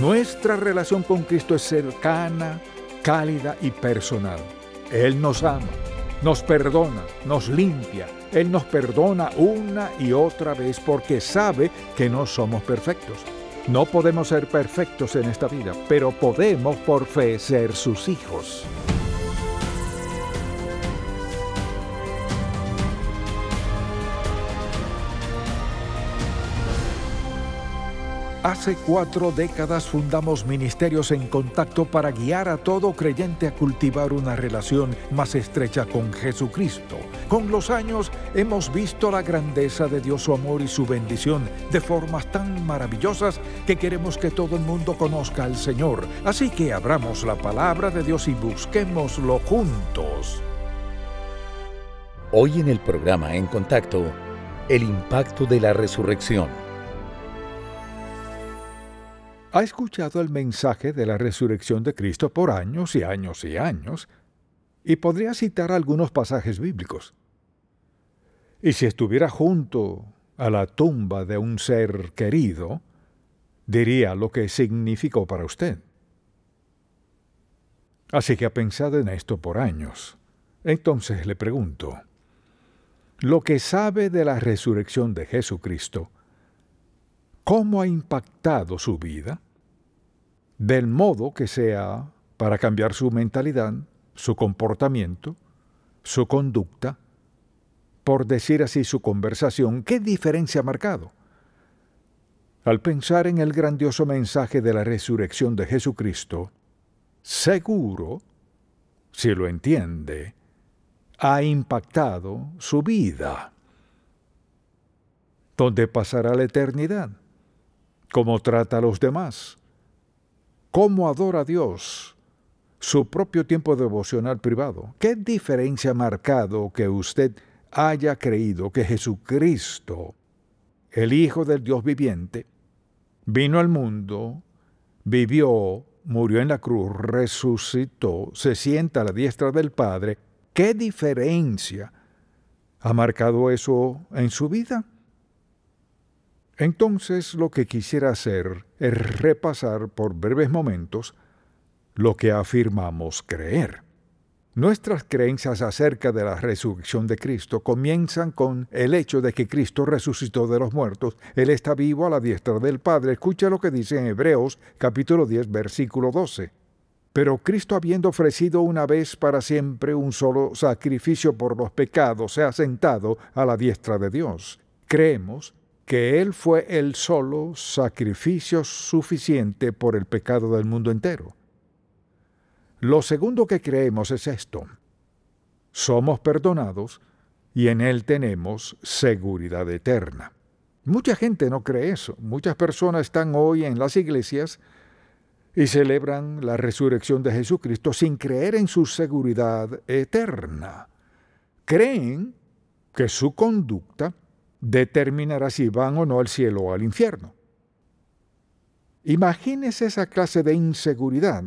Nuestra relación con Cristo es cercana, cálida y personal. Él nos ama, nos perdona, nos limpia. Él nos perdona una y otra vez porque sabe que no somos perfectos. No podemos ser perfectos en esta vida, pero podemos por fe ser sus hijos. Hace cuatro décadas fundamos Ministerios en Contacto para guiar a todo creyente a cultivar una relación más estrecha con Jesucristo. Con los años hemos visto la grandeza de Dios, su amor y su bendición de formas tan maravillosas que queremos que todo el mundo conozca al Señor. Así que abramos la palabra de Dios y busquémoslo juntos. Hoy en el programa En Contacto, el impacto de la resurrección ha escuchado el mensaje de la resurrección de Cristo por años y años y años, y podría citar algunos pasajes bíblicos. Y si estuviera junto a la tumba de un ser querido, diría lo que significó para usted. Así que ha pensado en esto por años. Entonces le pregunto, lo que sabe de la resurrección de Jesucristo, ¿cómo ha impactado su vida? del modo que sea para cambiar su mentalidad, su comportamiento, su conducta, por decir así su conversación, ¿qué diferencia ha marcado? Al pensar en el grandioso mensaje de la resurrección de Jesucristo, seguro, si lo entiende, ha impactado su vida. ¿Dónde pasará la eternidad? ¿Cómo trata a los demás? cómo adora a Dios, su propio tiempo devocional privado. ¿Qué diferencia ha marcado que usted haya creído que Jesucristo, el Hijo del Dios viviente, vino al mundo, vivió, murió en la cruz, resucitó, se sienta a la diestra del Padre? ¿Qué diferencia ha marcado eso en su vida? Entonces lo que quisiera hacer es repasar por breves momentos lo que afirmamos creer. Nuestras creencias acerca de la resurrección de Cristo comienzan con el hecho de que Cristo resucitó de los muertos, Él está vivo a la diestra del Padre. Escucha lo que dice en Hebreos capítulo 10 versículo 12. Pero Cristo habiendo ofrecido una vez para siempre un solo sacrificio por los pecados, se ha sentado a la diestra de Dios. Creemos que Él fue el solo sacrificio suficiente por el pecado del mundo entero. Lo segundo que creemos es esto. Somos perdonados y en Él tenemos seguridad eterna. Mucha gente no cree eso. Muchas personas están hoy en las iglesias y celebran la resurrección de Jesucristo sin creer en su seguridad eterna. Creen que su conducta determinará si van o no al cielo o al infierno. Imagínese esa clase de inseguridad.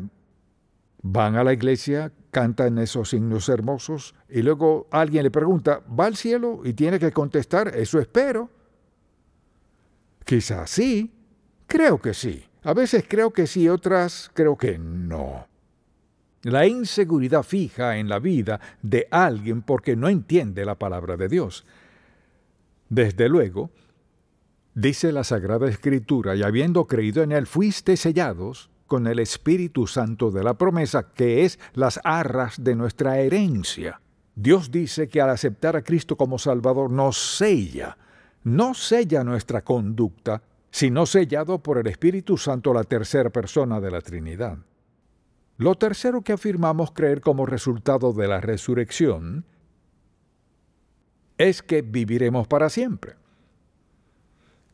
Van a la iglesia, cantan esos himnos hermosos y luego alguien le pregunta, ¿va al cielo? Y tiene que contestar, eso espero. Quizás sí, creo que sí. A veces creo que sí, otras creo que no. La inseguridad fija en la vida de alguien porque no entiende la palabra de Dios. Desde luego, dice la Sagrada Escritura, y habiendo creído en Él, fuiste sellados con el Espíritu Santo de la promesa, que es las arras de nuestra herencia. Dios dice que al aceptar a Cristo como Salvador nos sella, no sella nuestra conducta, sino sellado por el Espíritu Santo, la tercera persona de la Trinidad. Lo tercero que afirmamos creer como resultado de la resurrección es que viviremos para siempre.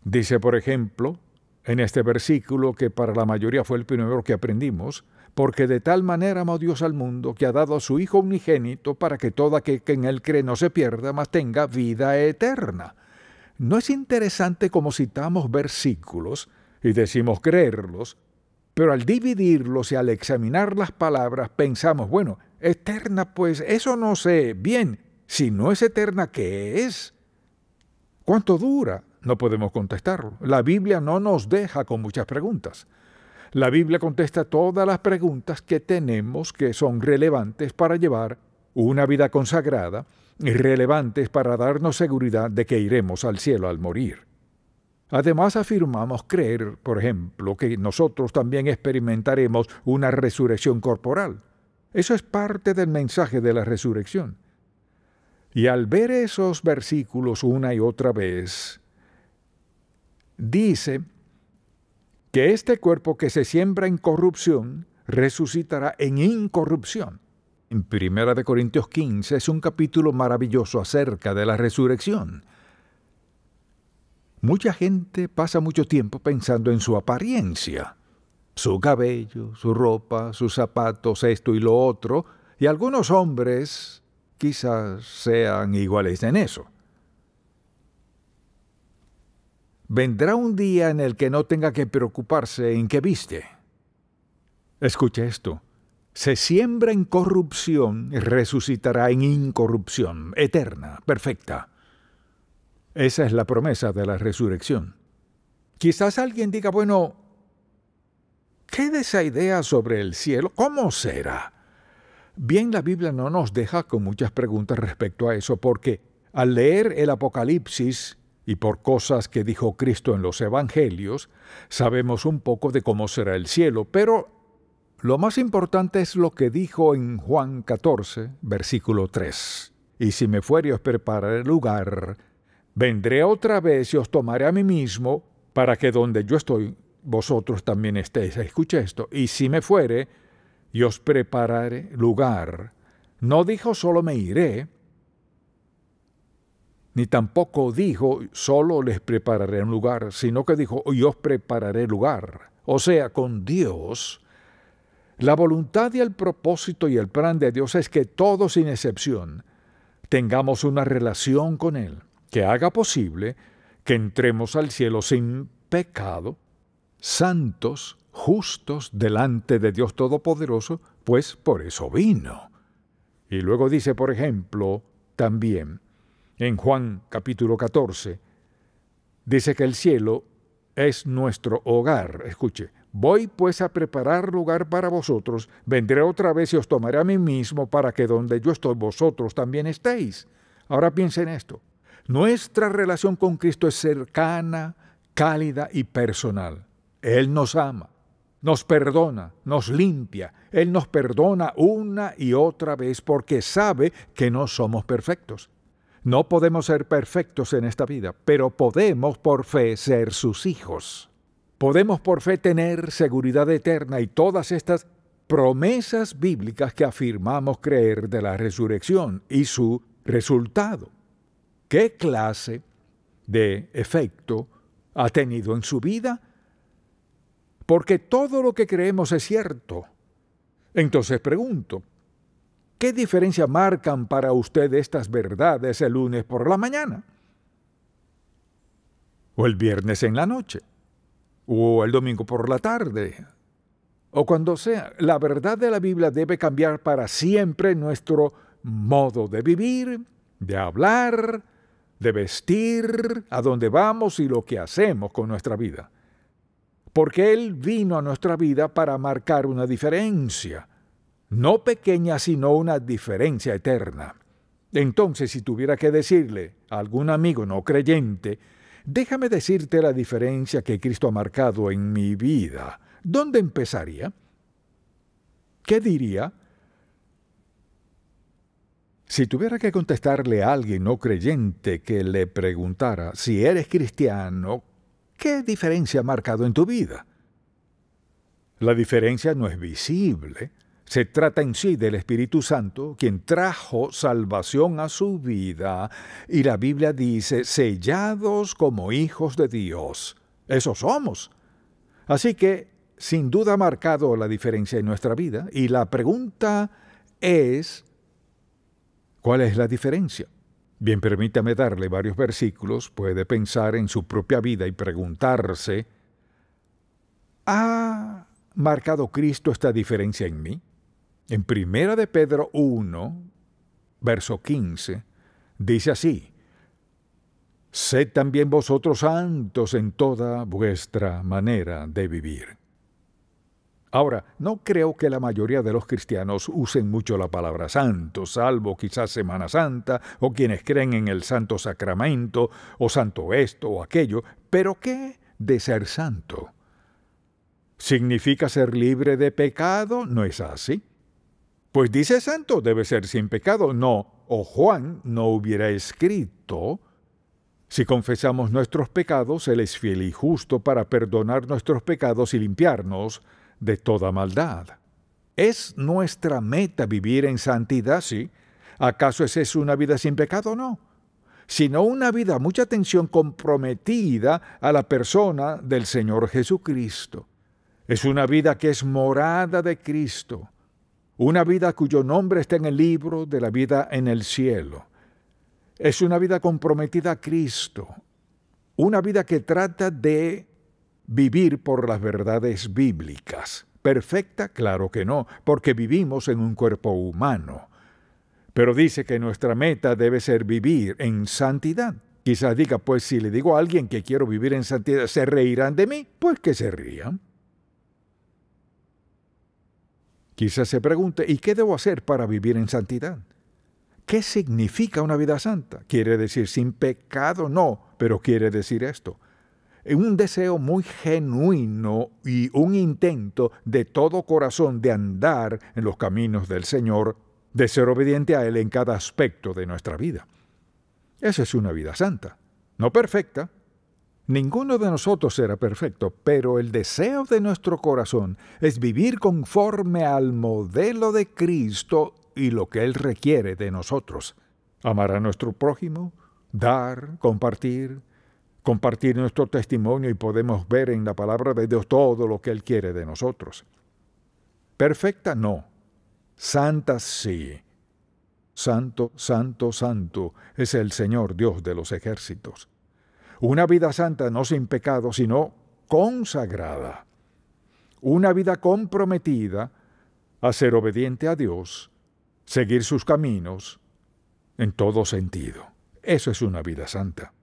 Dice, por ejemplo, en este versículo que para la mayoría fue el primero que aprendimos, porque de tal manera amó Dios al mundo que ha dado a su Hijo unigénito para que toda que en él cree no se pierda, mas tenga vida eterna. ¿No es interesante como citamos versículos y decimos creerlos, pero al dividirlos y al examinar las palabras pensamos, bueno, eterna, pues eso no sé bien, si no es eterna, ¿qué es? ¿Cuánto dura? No podemos contestarlo. La Biblia no nos deja con muchas preguntas. La Biblia contesta todas las preguntas que tenemos que son relevantes para llevar una vida consagrada y relevantes para darnos seguridad de que iremos al cielo al morir. Además afirmamos creer, por ejemplo, que nosotros también experimentaremos una resurrección corporal. Eso es parte del mensaje de la resurrección. Y al ver esos versículos una y otra vez, dice que este cuerpo que se siembra en corrupción resucitará en incorrupción. En Primera de Corintios 15 es un capítulo maravilloso acerca de la resurrección. Mucha gente pasa mucho tiempo pensando en su apariencia, su cabello, su ropa, sus zapatos, esto y lo otro, y algunos hombres quizás sean iguales en eso. Vendrá un día en el que no tenga que preocuparse en qué viste. Escuche esto. Se siembra en corrupción y resucitará en incorrupción, eterna, perfecta. Esa es la promesa de la resurrección. Quizás alguien diga, bueno, ¿qué de esa idea sobre el cielo? ¿Cómo será? Bien la Biblia no nos deja con muchas preguntas respecto a eso, porque al leer el Apocalipsis y por cosas que dijo Cristo en los Evangelios, sabemos un poco de cómo será el cielo, pero lo más importante es lo que dijo en Juan 14, versículo 3. Y si me fuere os prepararé lugar, vendré otra vez y os tomaré a mí mismo, para que donde yo estoy, vosotros también estéis. Escucha esto. Y si me fuere, y os prepararé lugar. No dijo solo me iré, ni tampoco dijo solo les prepararé un lugar, sino que dijo y os prepararé lugar. O sea, con Dios, la voluntad y el propósito y el plan de Dios es que todos sin excepción tengamos una relación con Él que haga posible que entremos al cielo sin pecado, santos justos delante de Dios Todopoderoso, pues por eso vino. Y luego dice, por ejemplo, también en Juan capítulo 14, dice que el cielo es nuestro hogar. Escuche, voy pues a preparar lugar para vosotros, vendré otra vez y os tomaré a mí mismo para que donde yo estoy vosotros también estéis. Ahora en esto. Nuestra relación con Cristo es cercana, cálida y personal. Él nos ama nos perdona, nos limpia, Él nos perdona una y otra vez porque sabe que no somos perfectos. No podemos ser perfectos en esta vida, pero podemos por fe ser sus hijos. Podemos por fe tener seguridad eterna y todas estas promesas bíblicas que afirmamos creer de la resurrección y su resultado. ¿Qué clase de efecto ha tenido en su vida? porque todo lo que creemos es cierto. Entonces pregunto, ¿qué diferencia marcan para usted estas verdades el lunes por la mañana? ¿O el viernes en la noche? ¿O el domingo por la tarde? ¿O cuando sea? La verdad de la Biblia debe cambiar para siempre nuestro modo de vivir, de hablar, de vestir, a dónde vamos y lo que hacemos con nuestra vida porque Él vino a nuestra vida para marcar una diferencia, no pequeña, sino una diferencia eterna. Entonces, si tuviera que decirle a algún amigo no creyente, déjame decirte la diferencia que Cristo ha marcado en mi vida, ¿dónde empezaría? ¿Qué diría? Si tuviera que contestarle a alguien no creyente que le preguntara si eres cristiano, ¿Qué diferencia ha marcado en tu vida? La diferencia no es visible. Se trata en sí del Espíritu Santo, quien trajo salvación a su vida, y la Biblia dice, sellados como hijos de Dios. ¡Esos somos. Así que, sin duda ha marcado la diferencia en nuestra vida, y la pregunta es, ¿cuál es la diferencia? Bien, permítame darle varios versículos, puede pensar en su propia vida y preguntarse, ¿ha marcado Cristo esta diferencia en mí? En Primera de Pedro 1, verso 15, dice así, Sed también vosotros santos en toda vuestra manera de vivir. Ahora, no creo que la mayoría de los cristianos usen mucho la palabra santo, salvo quizás Semana Santa, o quienes creen en el santo sacramento, o santo esto o aquello, pero ¿qué de ser santo? ¿Significa ser libre de pecado? ¿No es así? Pues dice santo, debe ser sin pecado. No, o Juan no hubiera escrito, si confesamos nuestros pecados, Él es fiel y justo para perdonar nuestros pecados y limpiarnos de toda maldad. ¿Es nuestra meta vivir en santidad? Sí. ¿Acaso es eso una vida sin pecado? No. Sino una vida, mucha atención, comprometida a la persona del Señor Jesucristo. Es una vida que es morada de Cristo. Una vida cuyo nombre está en el libro de la vida en el cielo. Es una vida comprometida a Cristo. Una vida que trata de vivir por las verdades bíblicas. Perfecta, claro que no, porque vivimos en un cuerpo humano. Pero dice que nuestra meta debe ser vivir en santidad. Quizás diga, pues si le digo a alguien que quiero vivir en santidad, ¿se reirán de mí? Pues que se rían. Quizás se pregunte, ¿y qué debo hacer para vivir en santidad? ¿Qué significa una vida santa? ¿Quiere decir sin pecado? No, pero quiere decir esto un deseo muy genuino y un intento de todo corazón de andar en los caminos del Señor, de ser obediente a Él en cada aspecto de nuestra vida. Esa es una vida santa, no perfecta. Ninguno de nosotros será perfecto, pero el deseo de nuestro corazón es vivir conforme al modelo de Cristo y lo que Él requiere de nosotros. Amar a nuestro prójimo, dar, compartir, compartir nuestro testimonio y podemos ver en la palabra de Dios todo lo que Él quiere de nosotros. Perfecta no, santa sí. Santo, santo, santo es el Señor Dios de los ejércitos. Una vida santa no sin pecado, sino consagrada. Una vida comprometida a ser obediente a Dios, seguir sus caminos en todo sentido. Eso es una vida santa.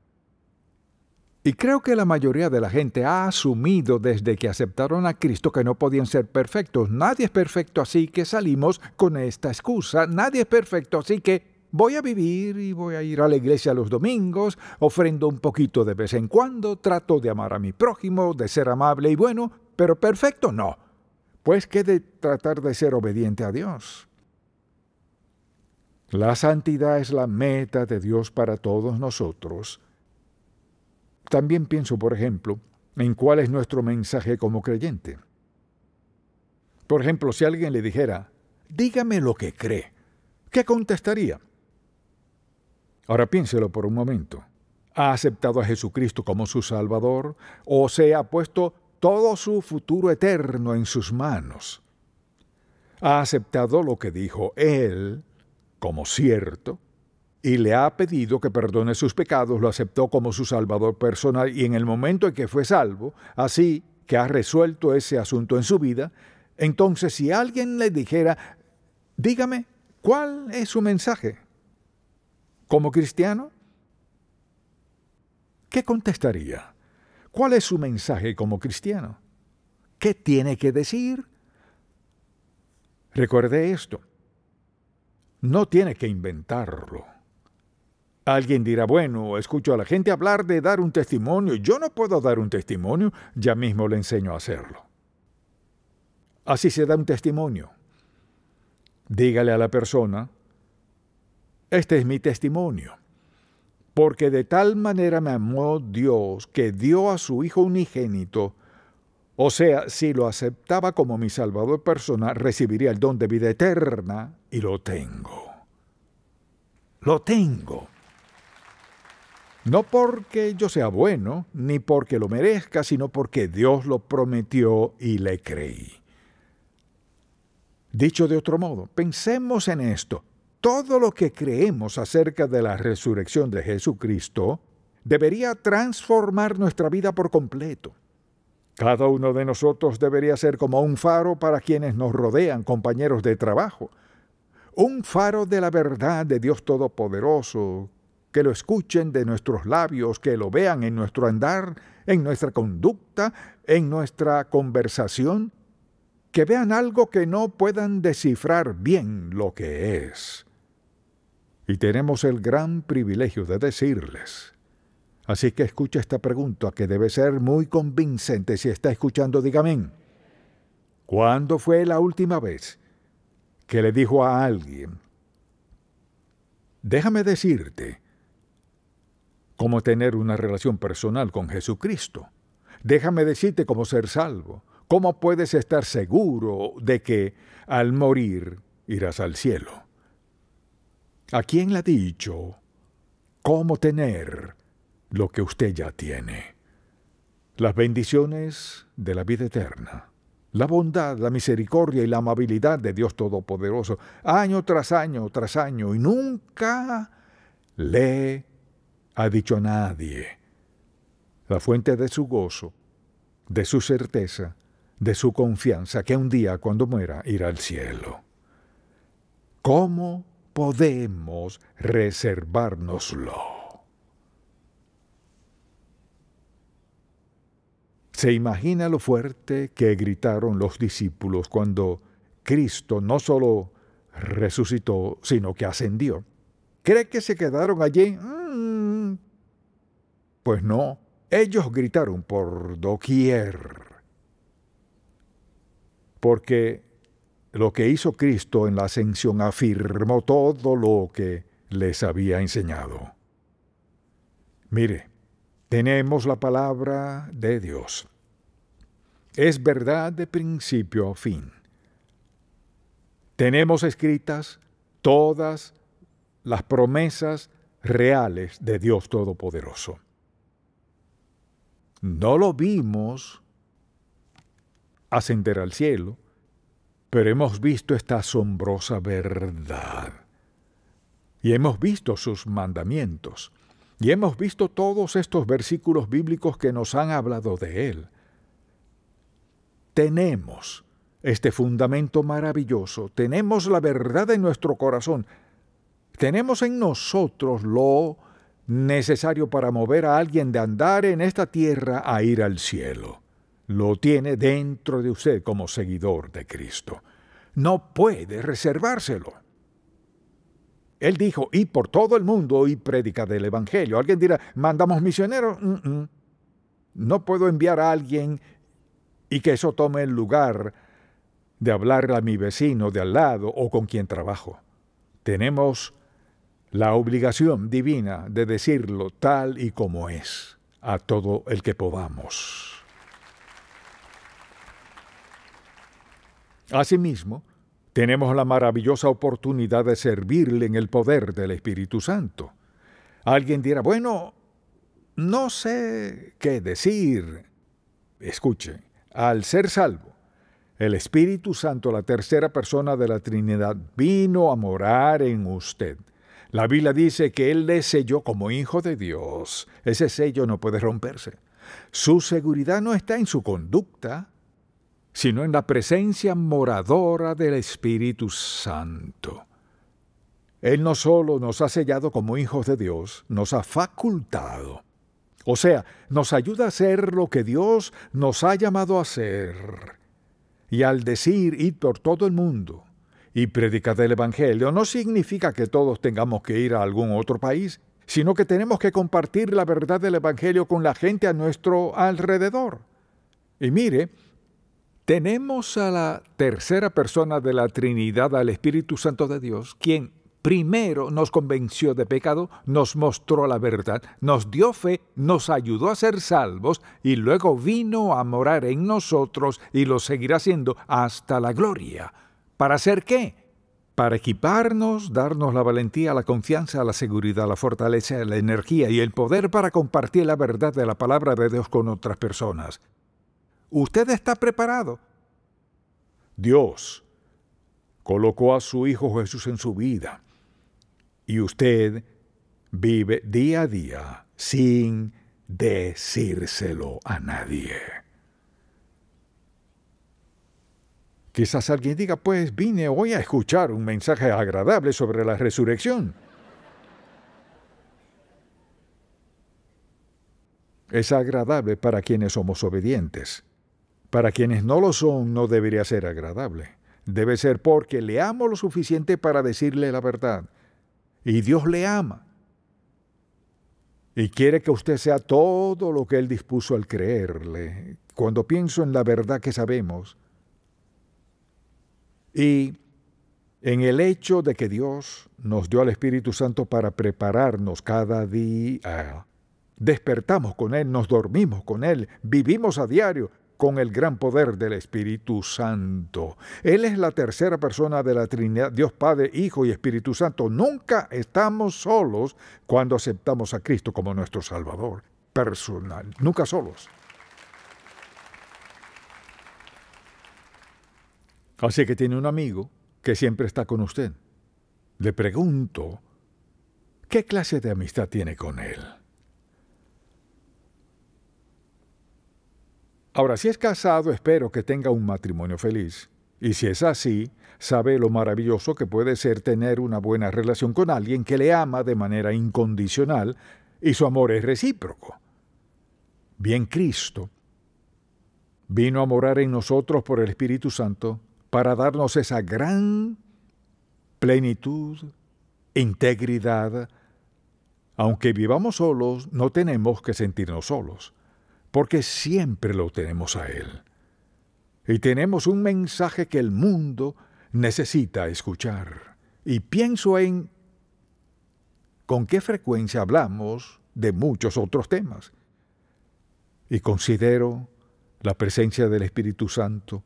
Y creo que la mayoría de la gente ha asumido desde que aceptaron a Cristo que no podían ser perfectos. Nadie es perfecto así que salimos con esta excusa. Nadie es perfecto así que voy a vivir y voy a ir a la iglesia los domingos, ofrendo un poquito de vez en cuando, trato de amar a mi prójimo, de ser amable y bueno, pero perfecto no. Pues ¿qué de tratar de ser obediente a Dios. La santidad es la meta de Dios para todos nosotros también pienso, por ejemplo, en cuál es nuestro mensaje como creyente. Por ejemplo, si alguien le dijera, dígame lo que cree, ¿qué contestaría? Ahora piénselo por un momento. ¿Ha aceptado a Jesucristo como su Salvador o se ha puesto todo su futuro eterno en sus manos? ¿Ha aceptado lo que dijo Él como cierto? y le ha pedido que perdone sus pecados, lo aceptó como su Salvador personal y en el momento en que fue salvo, así que ha resuelto ese asunto en su vida, entonces si alguien le dijera, dígame, ¿cuál es su mensaje? ¿Como cristiano? ¿Qué contestaría? ¿Cuál es su mensaje como cristiano? ¿Qué tiene que decir? Recuerde esto. No tiene que inventarlo. Alguien dirá, bueno, escucho a la gente hablar de dar un testimonio. Yo no puedo dar un testimonio, ya mismo le enseño a hacerlo. Así se da un testimonio. Dígale a la persona, este es mi testimonio, porque de tal manera me amó Dios que dio a su Hijo unigénito, o sea, si lo aceptaba como mi Salvador persona, recibiría el don de vida eterna y lo tengo. Lo tengo. No porque yo sea bueno, ni porque lo merezca, sino porque Dios lo prometió y le creí. Dicho de otro modo, pensemos en esto. Todo lo que creemos acerca de la resurrección de Jesucristo debería transformar nuestra vida por completo. Cada uno de nosotros debería ser como un faro para quienes nos rodean, compañeros de trabajo. Un faro de la verdad de Dios Todopoderoso, que lo escuchen de nuestros labios, que lo vean en nuestro andar, en nuestra conducta, en nuestra conversación, que vean algo que no puedan descifrar bien lo que es. Y tenemos el gran privilegio de decirles. Así que escucha esta pregunta que debe ser muy convincente si está escuchando, dígame. ¿Cuándo fue la última vez que le dijo a alguien, déjame decirte ¿Cómo tener una relación personal con Jesucristo. Déjame decirte cómo ser salvo. ¿Cómo puedes estar seguro de que al morir irás al cielo? ¿A quién le ha dicho cómo tener lo que usted ya tiene? Las bendiciones de la vida eterna, la bondad, la misericordia y la amabilidad de Dios Todopoderoso, año tras año tras año, y nunca le ha dicho nadie. La fuente de su gozo, de su certeza, de su confianza, que un día cuando muera irá al cielo. ¿Cómo podemos reservárnoslo? Se imagina lo fuerte que gritaron los discípulos cuando Cristo no solo resucitó, sino que ascendió. ¿Cree que se quedaron allí? Pues no, ellos gritaron por doquier. Porque lo que hizo Cristo en la ascensión afirmó todo lo que les había enseñado. Mire, tenemos la palabra de Dios. Es verdad de principio a fin. Tenemos escritas todas las promesas reales de Dios Todopoderoso. No lo vimos ascender al cielo, pero hemos visto esta asombrosa verdad. Y hemos visto sus mandamientos. Y hemos visto todos estos versículos bíblicos que nos han hablado de Él. Tenemos este fundamento maravilloso, tenemos la verdad en nuestro corazón, tenemos en nosotros lo necesario para mover a alguien de andar en esta tierra a ir al cielo. Lo tiene dentro de usted como seguidor de Cristo. No puede reservárselo. Él dijo, y por todo el mundo y predica del Evangelio. Alguien dirá, ¿mandamos misioneros? No puedo enviar a alguien y que eso tome el lugar de hablarle a mi vecino de al lado o con quien trabajo. Tenemos la obligación divina de decirlo tal y como es a todo el que podamos. Asimismo, tenemos la maravillosa oportunidad de servirle en el poder del Espíritu Santo. Alguien dirá, bueno, no sé qué decir. Escuche, al ser salvo, el Espíritu Santo, la tercera persona de la Trinidad, vino a morar en usted la Biblia dice que Él le selló como hijo de Dios. Ese sello no puede romperse. Su seguridad no está en su conducta, sino en la presencia moradora del Espíritu Santo. Él no solo nos ha sellado como hijos de Dios, nos ha facultado. O sea, nos ayuda a hacer lo que Dios nos ha llamado a hacer. Y al decir, ir por todo el mundo, y predicar el Evangelio no significa que todos tengamos que ir a algún otro país, sino que tenemos que compartir la verdad del Evangelio con la gente a nuestro alrededor. Y mire, tenemos a la tercera persona de la Trinidad, al Espíritu Santo de Dios, quien primero nos convenció de pecado, nos mostró la verdad, nos dio fe, nos ayudó a ser salvos y luego vino a morar en nosotros y lo seguirá haciendo hasta la gloria ¿Para hacer qué? Para equiparnos, darnos la valentía, la confianza, la seguridad, la fortaleza, la energía y el poder para compartir la verdad de la palabra de Dios con otras personas. ¿Usted está preparado? Dios colocó a su Hijo Jesús en su vida y usted vive día a día sin decírselo a nadie. Quizás alguien diga, pues vine hoy a escuchar un mensaje agradable sobre la resurrección. Es agradable para quienes somos obedientes. Para quienes no lo son, no debería ser agradable. Debe ser porque le amo lo suficiente para decirle la verdad. Y Dios le ama. Y quiere que usted sea todo lo que Él dispuso al creerle. Cuando pienso en la verdad que sabemos, y en el hecho de que Dios nos dio al Espíritu Santo para prepararnos cada día, despertamos con Él, nos dormimos con Él, vivimos a diario con el gran poder del Espíritu Santo. Él es la tercera persona de la Trinidad, Dios Padre, Hijo y Espíritu Santo. Nunca estamos solos cuando aceptamos a Cristo como nuestro Salvador personal, nunca solos. Así que tiene un amigo que siempre está con usted. Le pregunto, ¿qué clase de amistad tiene con él? Ahora, si es casado, espero que tenga un matrimonio feliz. Y si es así, sabe lo maravilloso que puede ser tener una buena relación con alguien que le ama de manera incondicional y su amor es recíproco. Bien, Cristo vino a morar en nosotros por el Espíritu Santo para darnos esa gran plenitud, integridad. Aunque vivamos solos, no tenemos que sentirnos solos, porque siempre lo tenemos a Él. Y tenemos un mensaje que el mundo necesita escuchar. Y pienso en con qué frecuencia hablamos de muchos otros temas. Y considero la presencia del Espíritu Santo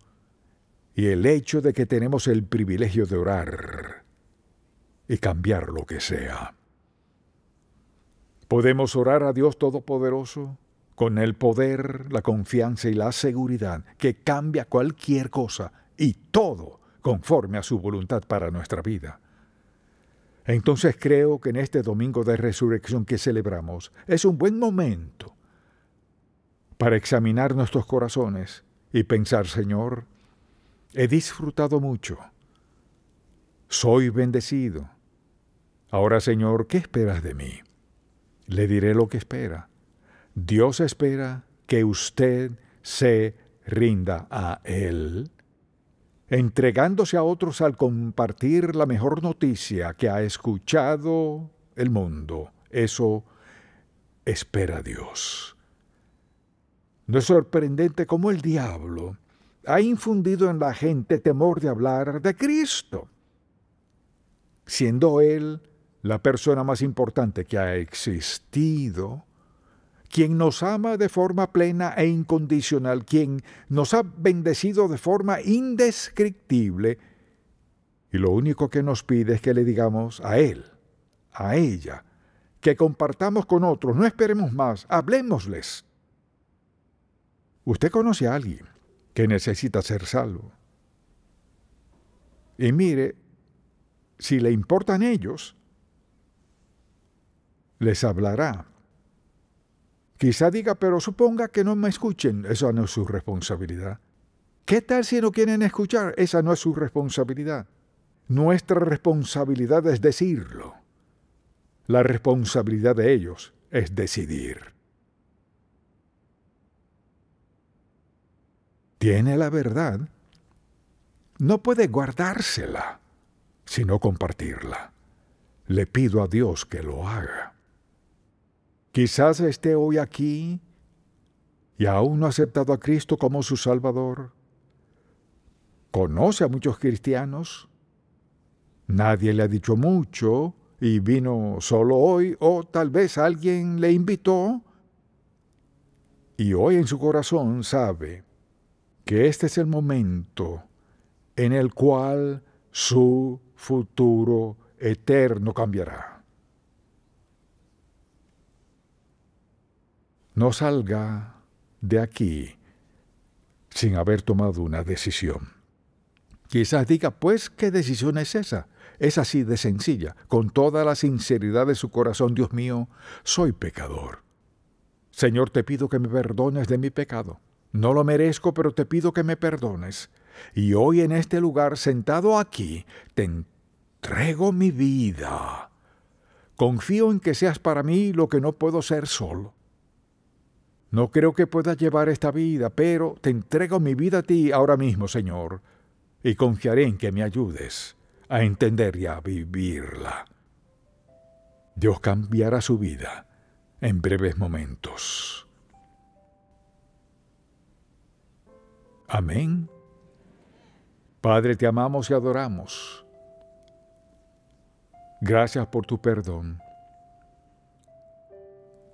y el hecho de que tenemos el privilegio de orar y cambiar lo que sea. Podemos orar a Dios Todopoderoso con el poder, la confianza y la seguridad que cambia cualquier cosa y todo conforme a su voluntad para nuestra vida. Entonces creo que en este domingo de resurrección que celebramos es un buen momento para examinar nuestros corazones y pensar, Señor, He disfrutado mucho. Soy bendecido. Ahora, Señor, ¿qué esperas de mí? Le diré lo que espera. Dios espera que usted se rinda a Él, entregándose a otros al compartir la mejor noticia que ha escuchado el mundo. Eso espera Dios. No es sorprendente cómo el diablo ha infundido en la gente temor de hablar de Cristo, siendo Él la persona más importante que ha existido, quien nos ama de forma plena e incondicional, quien nos ha bendecido de forma indescriptible, y lo único que nos pide es que le digamos a Él, a ella, que compartamos con otros, no esperemos más, hablemosles. Usted conoce a alguien que necesita ser salvo. Y mire, si le importan ellos, les hablará. Quizá diga, pero suponga que no me escuchen, esa no es su responsabilidad. ¿Qué tal si no quieren escuchar? Esa no es su responsabilidad. Nuestra responsabilidad es decirlo. La responsabilidad de ellos es decidir. tiene la verdad, no puede guardársela, sino compartirla. Le pido a Dios que lo haga. Quizás esté hoy aquí y aún no ha aceptado a Cristo como su Salvador. Conoce a muchos cristianos. Nadie le ha dicho mucho y vino solo hoy o tal vez alguien le invitó. Y hoy en su corazón sabe que este es el momento en el cual su futuro eterno cambiará. No salga de aquí sin haber tomado una decisión. Quizás diga, pues, ¿qué decisión es esa? Es así de sencilla. Con toda la sinceridad de su corazón, Dios mío, soy pecador. Señor, te pido que me perdones de mi pecado. No lo merezco, pero te pido que me perdones. Y hoy en este lugar, sentado aquí, te entrego mi vida. Confío en que seas para mí lo que no puedo ser solo. No creo que pueda llevar esta vida, pero te entrego mi vida a ti ahora mismo, Señor, y confiaré en que me ayudes a entender y a vivirla. Dios cambiará su vida en breves momentos. Amén. Padre, te amamos y adoramos. Gracias por tu perdón.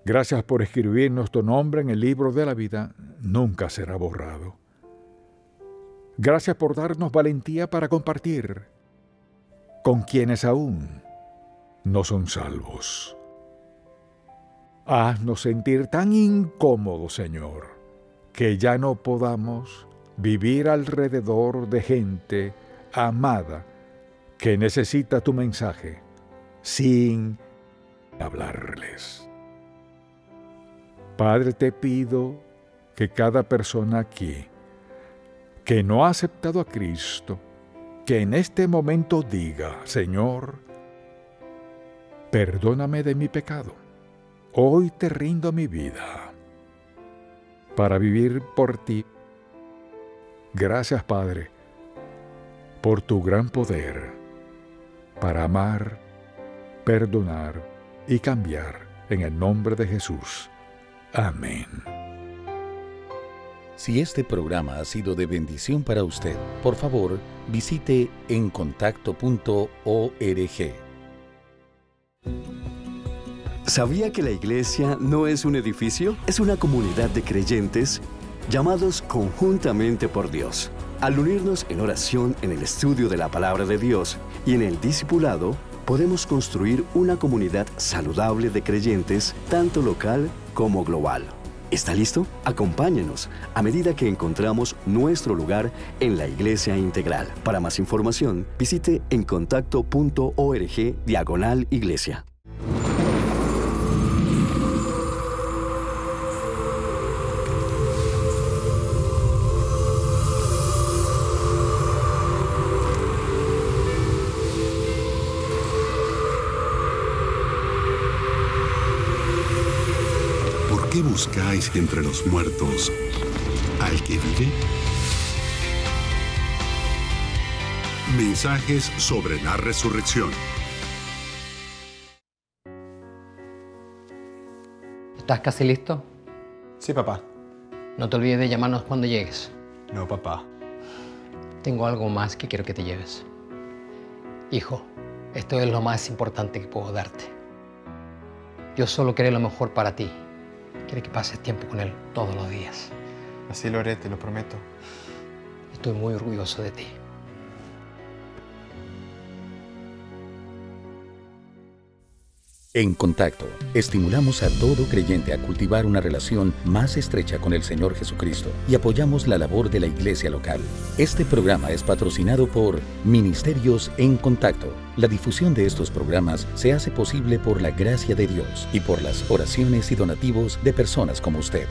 Gracias por escribir nuestro nombre en el libro de la vida, nunca será borrado. Gracias por darnos valentía para compartir con quienes aún no son salvos. Haznos sentir tan incómodos, Señor, que ya no podamos vivir alrededor de gente amada que necesita tu mensaje sin hablarles. Padre, te pido que cada persona aquí que no ha aceptado a Cristo, que en este momento diga, Señor, perdóname de mi pecado. Hoy te rindo mi vida para vivir por ti Gracias, Padre, por tu gran poder para amar, perdonar y cambiar en el nombre de Jesús. Amén. Si este programa ha sido de bendición para usted, por favor, visite encontacto.org. ¿Sabía que la iglesia no es un edificio? Es una comunidad de creyentes llamados conjuntamente por Dios. Al unirnos en oración en el estudio de la palabra de Dios y en el discipulado, podemos construir una comunidad saludable de creyentes, tanto local como global. ¿Está listo? Acompáñenos a medida que encontramos nuestro lugar en la Iglesia Integral. Para más información, visite encontacto.org diagonal iglesia. buscáis entre los muertos? ¿Al que vive? Mensajes sobre la resurrección. ¿Estás casi listo? Sí, papá. No te olvides de llamarnos cuando llegues. No, papá. Tengo algo más que quiero que te lleves. Hijo, esto es lo más importante que puedo darte. Yo solo quería lo mejor para ti Quiere que pases tiempo con Él todos los días. Así lo haré, te lo prometo. Estoy muy orgulloso de ti. En contacto, estimulamos a todo creyente a cultivar una relación más estrecha con el Señor Jesucristo y apoyamos la labor de la iglesia local. Este programa es patrocinado por Ministerios en Contacto. La difusión de estos programas se hace posible por la gracia de Dios y por las oraciones y donativos de personas como usted.